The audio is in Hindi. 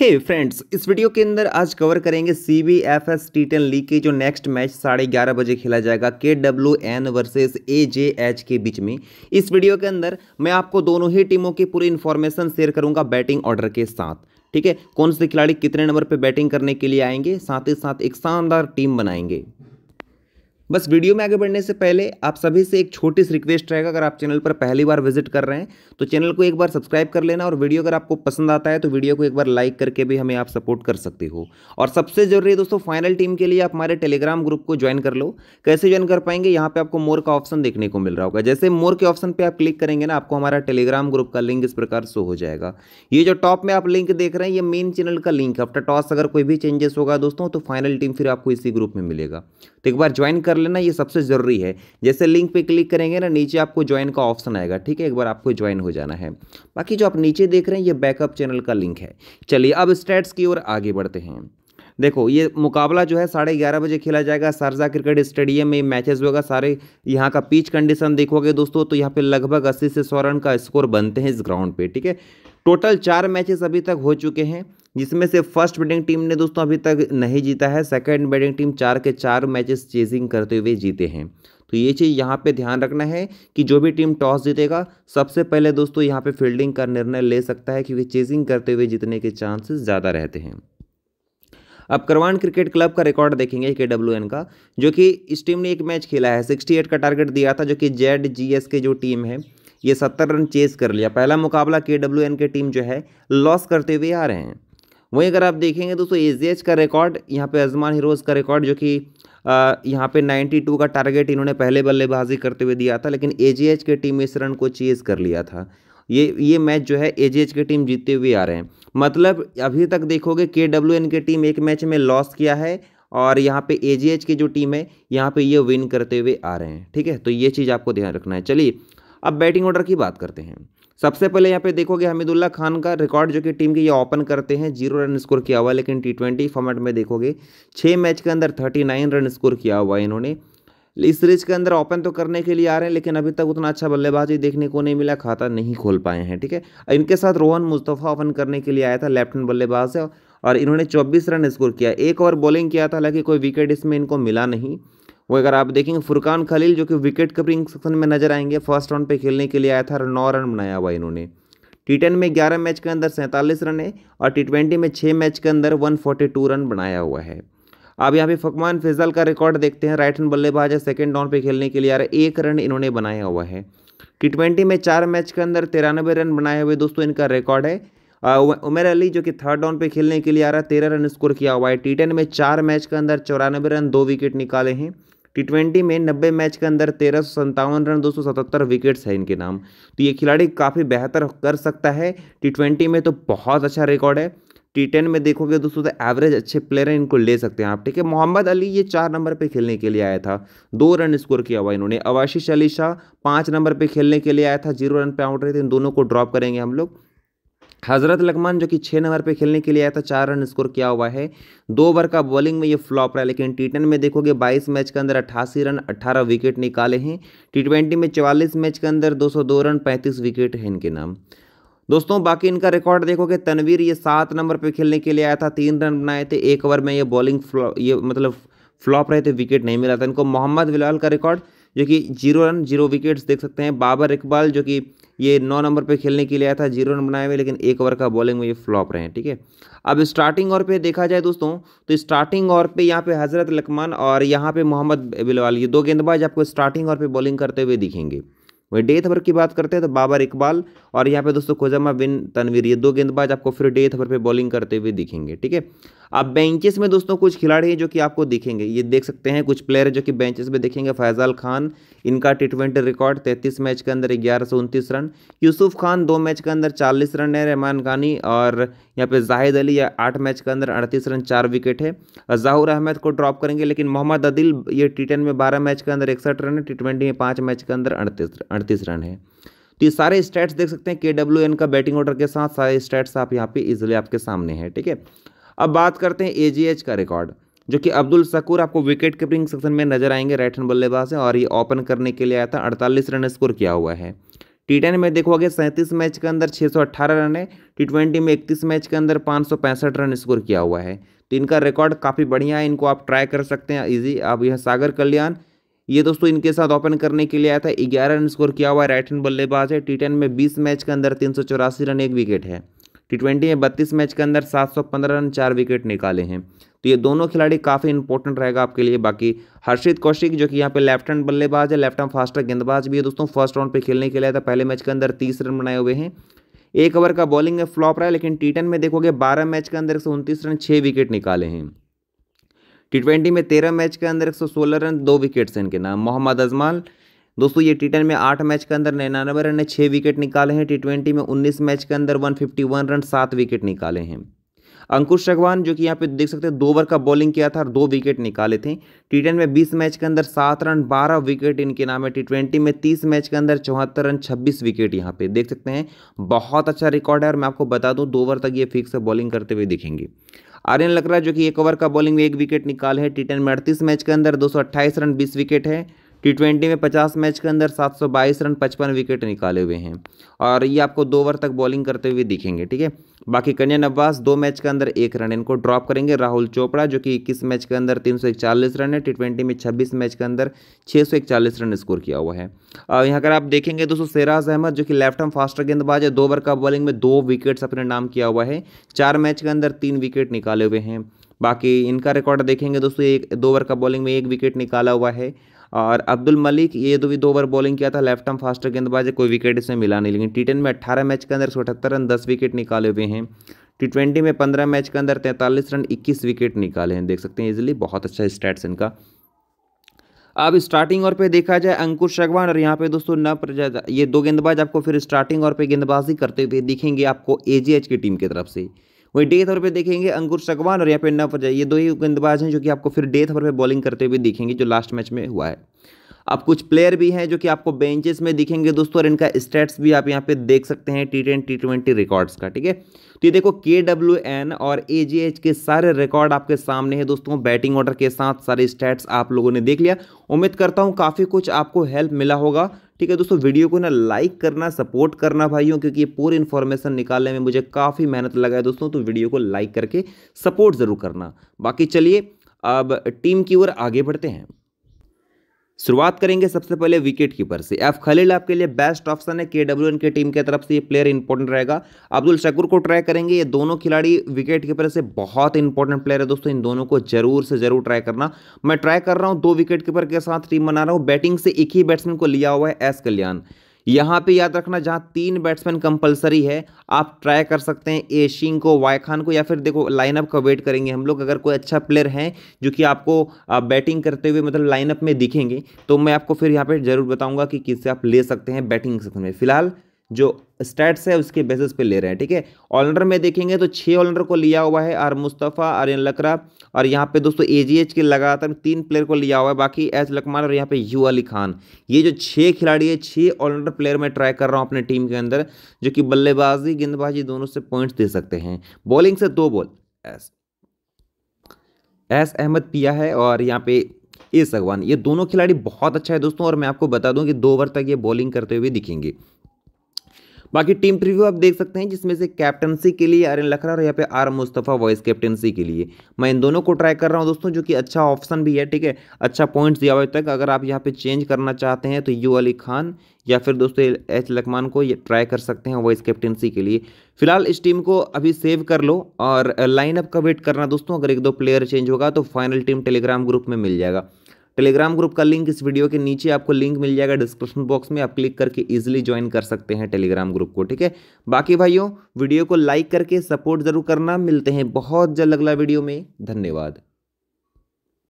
हे hey फ्रेंड्स इस वीडियो के अंदर आज कवर करेंगे C B F S T ten league की जो नेक्स्ट मैच साढ़े ग्यारह बजे खेला जाएगा K W N versus A J H के बीच में इस वीडियो के अंदर मैं आपको दोनों ही टीमों की पूरी इन्फॉर्मेशन शेयर करूंगा बैटिंग ऑर्डर के साथ ठीक है कौन से खिलाड़ी कितने नंबर पर बैटिंग करने के लिए आएंगे साथ ही साथ एक शानदार टीम बनाएंगे बस वीडियो में आगे बढ़ने से पहले आप सभी से एक छोटी सी रिक्वेस्ट रहेगा अगर आप चैनल पर पहली बार विजिट कर रहे हैं तो चैनल को एक बार सब्सक्राइब कर लेना और वीडियो अगर आपको पसंद आता है तो वीडियो को एक बार लाइक करके भी हमें आप सपोर्ट कर सकते हो और सबसे जरूरी है दोस्तों फाइनल टीम के लिए आप हमारे टेलीग्राम ग्रुप को ज्वाइन कर लो कैसे ज्वाइन कर पाएंगे यहाँ पर आपको मोर का ऑप्शन देखने को मिल रहा होगा जैसे मोर के ऑप्शन पर आप क्लिक करेंगे ना आपको हमारा टेलीग्राम ग्रुप का लिंक इस प्रकार शो हो जाएगा ये जो टॉप में आप लिंक देख रहे हैं ये मेन चैनल का लिंक है आफ्टर टॉस अगर कोई भी चेंजेस होगा दोस्तों तो फाइनल टीम फिर आपको इसी ग्रुप में मिलेगा तो एक बार ज्वाइन कर कर लेना ये सबसे ज़रूरी है जैसे लिंक पे क्लिक करेंगे ना नीचे आपको ज्वाइन का ऑप्शन आएगा ठीक है एक बार आपको ज्वाइन हो जाना है बाकी जो आप नीचे देख रहे हैं ये बैकअप चैनल का लिंक है चलिए अब स्टेट्स की ओर आगे बढ़ते हैं देखो ये मुकाबला जो है साढ़े ग्यारह बजे खेला जाएगा सरजा क्रिकेट स्टेडियम में मैचेस होगा सारे यहाँ का पिच कंडीशन देखोगे दोस्तों तो यहाँ पे लगभग अस्सी से सौ रन का स्कोर बनते हैं इस ग्राउंड पे ठीक है टोटल चार मैचेस अभी तक हो चुके हैं जिसमें से फर्स्ट बैटिंग टीम ने दोस्तों अभी तक नहीं जीता है सेकंड बैटिंग टीम चार के चार मैचेस चेजिंग करते हुए जीते हैं तो ये चीज़ यहाँ पे ध्यान रखना है कि जो भी टीम टॉस जीतेगा सबसे पहले दोस्तों यहाँ पे फील्डिंग का निर्णय ले सकता है क्योंकि चेजिंग करते हुए जीतने के चांसेस ज़्यादा रहते हैं अब करवान क्रिकेट क्लब का रिकॉर्ड देखेंगे के डब्ल्यू एन का जो कि इस टीम ने एक मैच खेला है सिक्सटी एट का टारगेट दिया था जो कि जेड जी एस के जो टीम है ये सत्तर रन चेज कर लिया पहला मुकाबला के डब्ल्यू एन की टीम जो है लॉस करते हुए आ रहे हैं वहीं अगर आप देखेंगे दोस्तों ए का रिकॉर्ड यहाँ पे अजमान हीरोज़ का रिकॉर्ड जो कि यहाँ पे 92 का टारगेट इन्होंने पहले बल्लेबाजी करते हुए दिया था लेकिन ए एच के टीम इस रन को चेज़ कर लिया था ये ये मैच जो है ए एच की टीम जीतते हुए आ रहे हैं मतलब अभी तक देखोगे के डब्ल्यू एन की टीम एक मैच में लॉस किया है और यहाँ पे ए एच की जो टीम है यहाँ पे ये विन करते हुए आ रहे हैं ठीक है तो ये चीज़ आपको ध्यान रखना है चलिए अब बैटिंग ऑर्डर की बात करते हैं सबसे पहले यहाँ पे देखोगे हमीदुल्ला खान का रिकॉर्ड जो कि टीम के ये ओपन करते हैं जीरो रन स्कोर किया हुआ लेकिन टी ट्वेंटी फॉर्मेट में देखोगे छः मैच के अंदर थर्टी नाइन रन स्कोर किया हुआ है इन्होंने इस सीरीज के अंदर ओपन तो करने के लिए आ रहे हैं लेकिन अभी तक उतना अच्छा बल्लेबाजी देखने को नहीं मिला खाता नहीं खोल पाए हैं ठीक है इनके साथ रोहन मुस्तफ़ा ओपन करने के लिए आया था लेफ्टन बल्लेबाज है और इन्होंने चौबीस रन स्कोर किया एक ओवर बॉलिंग किया था हालांकि कोई विकेट इसमें इनको मिला नहीं वो अगर आप देखेंगे फुरकान खलील जो कि विकेट कीपिंग सेक्शन में नजर आएंगे फर्स्ट राउंड पे खेलने के लिए आया था और नौ रन बनाया हुआ इन्होंने टी टेन में ग्यारह मैच के अंदर सैंतालीस रन है और टी ट्वेंटी में छः मैच के अंदर वन फोर्टी टू रन बनाया हुआ है आप यहाँ पे फकमान फैजल का रिकॉर्ड देखते हैं राइट हैंड बल्लेबाज है सेकेंड डाउन पे खेलने के लिए यार एक रन इन्होंने बनाया हुआ है टी ट्वेंटी में चार मैच के अंदर तिरानबे रन बनाए हुए दोस्तों इनका रिकॉर्ड है उमर अली जो कि थर्ड डाउन पे खेलने के लिए आ रहा है तेरह रन स्कोर किया हुआ है टी टेन में चार मैच के अंदर चौरानबे रन दो विकेट निकाले हैं टी ट्वेंटी में नब्बे मैच के अंदर तेरह सौ संतावन रन दो सौ सतहत्तर विकेट्स हैं इनके नाम तो ये खिलाड़ी काफ़ी बेहतर कर सकता है टी ट्वेंटी में तो बहुत अच्छा रिकॉर्ड है टी टेन में देखोगे दोस्तों तो एवरेज अच्छे प्लेयर हैं इनको ले सकते हैं आप ठीक है मोहम्मद अली ये चार नंबर पे खेलने के लिए आया था दो रन स्कोर किया हुआ इन्होंने अवाशिष अली शाह पाँच नंबर पे खेलने के लिए आया था जीरो रन पे आउट रहे थे इन दोनों को ड्रॉप करेंगे हम लोग हज़रत लकमान जो कि छः नंबर पे खेलने के लिए आया था चार रन स्कोर किया हुआ है दो ओवर का बॉलिंग में ये फ्लॉप रहा लेकिन टी में देखोगे 22 मैच के अंदर अट्ठासी रन 18 विकेट निकाले हैं टी में 44 मैच के अंदर 202 रन 35 विकेट है इनके नाम दोस्तों बाकी इनका रिकॉर्ड देखोगे तनवीर ये सात नंबर पर खेलने के लिए आया था तीन रन बनाए थे एक ओवर में ये बॉलिंग फ्लॉप ये मतलब फ्लॉप रहे थे विकेट नहीं मिला था इनको मोहम्मद बिलाल का रिकॉर्ड जो कि जीरो रन जीरो विकेट्स देख सकते हैं बाबर इकबाल जो कि ये नौ नंबर पे खेलने के लिए आया था जीरो रन बनाए हुए लेकिन एक ओवर का बॉलिंग में ये फ्लॉप रहे हैं ठीक है अब स्टार्टिंग ओवर पे देखा जाए दोस्तों तो स्टार्टिंग ओवर पे यहाँ पे हज़रत लकमान और यहाँ पे मोहम्मद बिलवाल ये दो गेंदबाज आपको स्टार्टिंग ओवर पे बॉलिंग करते हुए दिखेंगे वही डेथ ओवर की बात करते हैं तो बाबर इकबाल और यहाँ पे दोस्तों खोजमा बिन तनवीर ये दो गेंदबाज आपको फिर डेथ ओवर पे बॉलिंग करते हुए दिखेंगे ठीक है अब बेंचेस में दोस्तों कुछ खिलाड़ी हैं जो कि आपको दिखेंगे ये देख सकते हैं कुछ प्लेयर जो कि बेंचेस में दिखेंगे फैजाल खान इनका टी ट्वेंटी रिकॉर्ड तैंतीस मैच के अंदर ग्यारह सौ उनतीस रन यूसुफ खान दो मैच के अंदर चालीस रन है रहमान खानी और यहाँ पे जाहिद अली आठ मैच के अंदर अड़तीस रन चार विकेट है जाहूर अहमद को ड्रॉप करेंगे लेकिन मोहम्मद अदिल ये टी में बारह मैच के अंदर इकसठ रन है टी में पाँच मैच के अंदर अड़तीस अड़तीस रन है तो ये सारे स्टैट्स देख सकते हैं के डब्ल्यू एन का बैटिंग ऑर्डर के साथ सारे स्टैट्स आप यहाँ पे इजिली आपके सामने हैं ठीक है अब बात करते हैं ए जी एच का रिकॉर्ड जो कि अब्दुल सकूर आपको विकेट कीपिंग सेक्शन में नजर आएंगे राइट हैंड बल्लेबाज है और ये ओपन करने के लिए आया था अड़तालीस रन स्कोर किया हुआ है टी टेन में देखोगे सैंतीस मैच के अंदर अट्ठारह रन है टी ट्वेंटी में इकतीस मैच के अंदर पाँच रन स्कोर किया हुआ है तो इनका रिकॉर्ड काफ़ी बढ़िया है इनको आप ट्राई कर सकते हैं ईजी आप यह सागर कल्याण ये दोस्तों इनके साथ ओपन करने के लिए आया था ग्यारह रन स्कोर किया हुआ है राइट हैंड बल्लेबाज है टी टेन में बीस मैच के अंदर तीन रन एक विकेट है टी ट्वेंटी में बत्तीस मैच के अंदर सात सौ पंद्रह रन चार विकेट निकाले हैं तो ये दोनों खिलाड़ी काफ़ी इंपॉर्टेंट रहेगा आपके लिए बाकी हर्षित कौशिक जो कि यहाँ पे लेफ्ट हैंड बल्लेबाज है लेफ्ट हैंड फास्टर गेंदबाज भी है दोस्तों फर्स्ट राउंड पे खेलने के लिए था पहले मैच के अंदर तीस रन बनाए हुए हैं एक ओवर का बॉलिंग में फ्लॉप रहा है लेकिन टी में देखोगे बारह मैच के अंदर एक रन छः विकेट निकाले हैं टी ट्वेंटी में तेरह मैच के अंदर एक सौ सोलह रन दो विकेट से इनके नाम मोहम्मद अजमाल दोस्तों ये टी टेन में आठ मैच के अंदर निन्यानवे रन ने छः विकेट निकाले हैं टी ट्वेंटी में उन्नीस मैच के अंदर वन फिफ्टी वन रन सात विकेट निकाले हैं अंकुश शगवान जो कि यहाँ पे देख सकते हैं दो ओवर का बॉलिंग किया था और दो विकेट निकाले थे टी टेन में बीस मैच के अंदर सात रन बारह विकेट इनके नाम है टी ट्वेंटी में तीस मैच के अंदर चौहत्तर रन छब्बीस विकेट यहाँ पे देख सकते हैं बहुत अच्छा रिकॉर्ड है और मैं आपको बता दूँ दो ओवर तक ये फिक्स बॉलिंग करते हुए दिखेंगे आर्यन लकड़ा जो कि एक ओवर का बॉलिंग में एक विकेट निकाल है टी टेन में अड़तीस मैच के अंदर दो रन बीस विकेट है टी ट्वेंटी में पचास मैच के अंदर सात सौ बाईस रन पचपन विकेट निकाले हुए हैं और ये आपको दो ओवर तक बॉलिंग करते हुए दिखेंगे ठीक है बाकी कन्या नब्बास दो मैच के अंदर एक रन इनको ड्रॉप करेंगे राहुल चोपड़ा जो कि इक्कीस मैच के अंदर तीन सौ रन है टी ट्वेंटी में छब्बीस मैच के अंदर छः सौ इकचालीस रन स्कोर किया हुआ है और यहाँ अगर आप देखेंगे दोस्तों सेराज अहमद जो कि लेफ्ट हम फास्टर गेंदबाज है दो ओवर का बॉलिंग में दो विकेट्स अपने नाम किया हुआ है चार मैच के अंदर तीन विकेट निकाले हुए हैं बाकी इनका रिकॉर्ड देखेंगे दोस्तों एक दो ओवर का बॉलिंग में एक विकेट निकाला हुआ है और अब्दुल मलिक ये दो तो भी दो ओवर बॉलिंग किया था लेफ्ट आर्म फास्टर गेंदबाज कोई विकेट इसमें मिला नहीं लेकिन टी में अट्ठारह मैच के अंदर सौ रन दस विकेट निकाले हुए हैं टी ट्वेंटी में पंद्रह मैच के अंदर तैंतालीस रन इक्कीस विकेट निकाले हैं देख सकते हैं इजिली बहुत अच्छा स्टैट्स इनका अब स्टार्टिंग और पे देखा जाए अंकुर शगवान और यहाँ पे दोस्तों न ये दो गेंदबाज आपको फिर स्टार्टिंग और पे गेंदबाजी करते हुए दिखेंगे आपको एजीएच की टीम की तरफ से वहीं डे तौर पर देखेंगे अंकुर सगवान और यहाँ पे नव ये दो ही गेंदबाज हैं जो कि आपको फिर डे तौर पर बॉलिंग करते हुए दिखेंगे जो लास्ट मैच में हुआ है अब कुछ प्लेयर भी हैं जो कि आपको बेंचेस में दिखेंगे दोस्तों और इनका स्टेट्स भी आप यहाँ पे देख सकते हैं T ten T twenty records का ठीक है तो ये देखो के डब्ल्यू एन और ए जी एच के सारे रिकॉर्ड आपके सामने हैं दोस्तों बैटिंग ऑर्डर के साथ सारे स्टैट्स आप लोगों ने देख लिया उम्मीद करता हूँ काफ़ी कुछ आपको हेल्प मिला होगा ठीक है दोस्तों वीडियो को ना लाइक करना सपोर्ट करना भाइयों क्योंकि ये पूरी इन्फॉर्मेशन निकालने में मुझे काफ़ी मेहनत लगा है दोस्तों तो वीडियो को लाइक करके सपोर्ट ज़रूर करना बाकी चलिए अब टीम की ओर आगे बढ़ते हैं शुरुआत करेंगे सबसे पहले विकेट कीपर से एफ खलील आपके लिए बेस्ट ऑप्शन है के डब्ल्यू एन के टीम की तरफ से ये प्लेयर इंपॉर्टेंट रहेगा अब्दुल शकुर को ट्राई करेंगे ये दोनों खिलाड़ी विकेट कीपर से बहुत इंपॉर्टेंट प्लेयर है दोस्तों इन दोनों को जरूर से जरूर ट्राई करना मैं ट्राई कर रहा हूँ दो विकेट कीपर के साथ टीम बना रहा हूँ बैटिंग से एक ही बैट्समैन को लिया हुआ है एस कल्याण यहाँ पे याद रखना जहाँ तीन बैट्समैन कंपलसरी है आप ट्राई कर सकते हैं ए शिंग को वाई खान को या फिर देखो लाइनअप का वेट करेंगे हम लोग अगर कोई अच्छा प्लेयर है जो कि आपको बैटिंग करते हुए मतलब लाइनअप में दिखेंगे तो मैं आपको फिर यहाँ पर जरूर बताऊँगा कि किससे आप ले सकते हैं बैटिंग सेक्शन में फिलहाल जो स्टैट्स है उसके बेसिस पे ले रहे हैं ठीक है ऑलराउंडर में देखेंगे तो छः ऑलराउंडर को लिया हुआ है आर मुस्तफ़ा आर्यन लकरा और यहाँ पे दोस्तों ए के लगातार तीन प्लेयर को लिया हुआ है बाकी एस लकमान और यहाँ पे यू अली खान ये जो छः खिलाड़ी है छः ऑलराउंडर प्लेयर मैं ट्राई कर रहा हूँ अपने टीम के अंदर जो कि बल्लेबाजी गेंदबाजी दोनों से पॉइंट्स दे सकते हैं बॉलिंग से दो बॉल एस एस अहमद पिया है और यहाँ पे ए सगवान ये दोनों खिलाड़ी बहुत अच्छा है दोस्तों और मैं आपको बता दूं कि दो ओवर तक ये बॉलिंग करते हुए दिखेंगे बाकी टीम प्रीव्यू आप देख सकते हैं जिसमें से कैप्टनसी के लिए आर्यन लखरा और यहाँ पे आर मुस्तफ़ा वाइस कैप्टनसी के लिए मैं इन दोनों को ट्राई कर रहा हूँ दोस्तों जो कि अच्छा ऑप्शन भी है ठीक है अच्छा पॉइंट्स दिया हुआ तक अगर आप यहाँ पे चेंज करना चाहते हैं तो यू अली खान या फिर दोस्तों एच लकमान को ये ट्राई कर सकते हैं वाइस कैप्टनसी के लिए फिलहाल इस टीम को अभी सेव कर लो और लाइनअप का वेट करना दोस्तों अगर एक दो प्लेयर चेंज होगा तो फाइनल टीम टेलीग्राम ग्रुप में मिल जाएगा टेलीग्राम ग्रुप का लिंक इस वीडियो के नीचे आपको लिंक मिल जाएगा डिस्क्रिप्शन बॉक्स में आप क्लिक करके इजिली ज्वाइन कर सकते हैं टेलीग्राम ग्रुप को ठीक है बाकी भाइयों वीडियो को लाइक करके सपोर्ट जरूर करना मिलते हैं बहुत जल्द अगला वीडियो में धन्यवाद